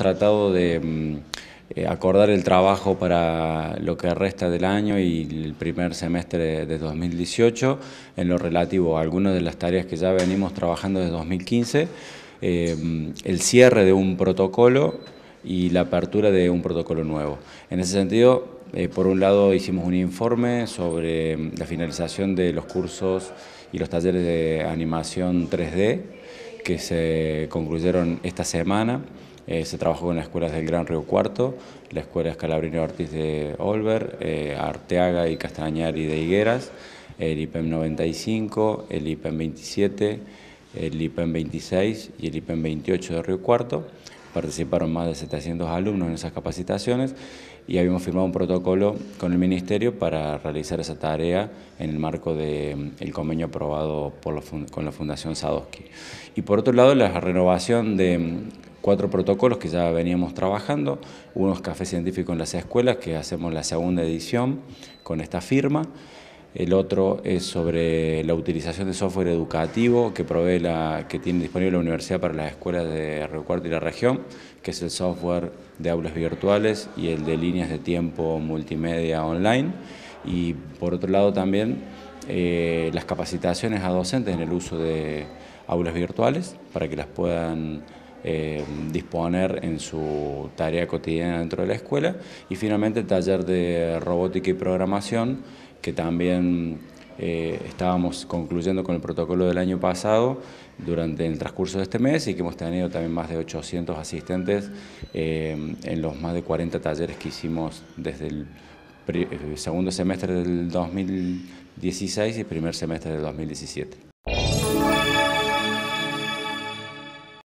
tratado de mm, eh, acordar el trabajo para lo que resta del año y el primer semestre de 2018 en lo relativo a algunas de las tareas que ya venimos trabajando desde 2015, eh, el cierre de un protocolo y la apertura de un protocolo nuevo. En ese sentido, eh, por un lado hicimos un informe sobre mm, la finalización de los cursos y los talleres de animación 3D que se concluyeron esta semana eh, se trabajó con las escuelas del Gran Río Cuarto, la escuela Escalabrino Ortiz de Olver, eh, Arteaga y Castañari de Higueras, el IPEM 95, el IPEM 27, el IPEM 26 y el IPEM 28 de Río Cuarto. Participaron más de 700 alumnos en esas capacitaciones y habíamos firmado un protocolo con el Ministerio para realizar esa tarea en el marco del mm, convenio aprobado por con la Fundación Sadowski. Y por otro lado, la renovación de mm, cuatro protocolos que ya veníamos trabajando, Uno es café científico en las escuelas que hacemos la segunda edición con esta firma, el otro es sobre la utilización de software educativo que provee que tiene disponible la universidad para las escuelas de Río Cuarto y la región, que es el software de aulas virtuales y el de líneas de tiempo multimedia online. Y por otro lado también eh, las capacitaciones a docentes en el uso de aulas virtuales para que las puedan eh, disponer en su tarea cotidiana dentro de la escuela. Y finalmente el taller de robótica y programación, que también eh, estábamos concluyendo con el protocolo del año pasado durante el transcurso de este mes y que hemos tenido también más de 800 asistentes eh, en los más de 40 talleres que hicimos desde el segundo semestre del 2016 y primer semestre del 2017.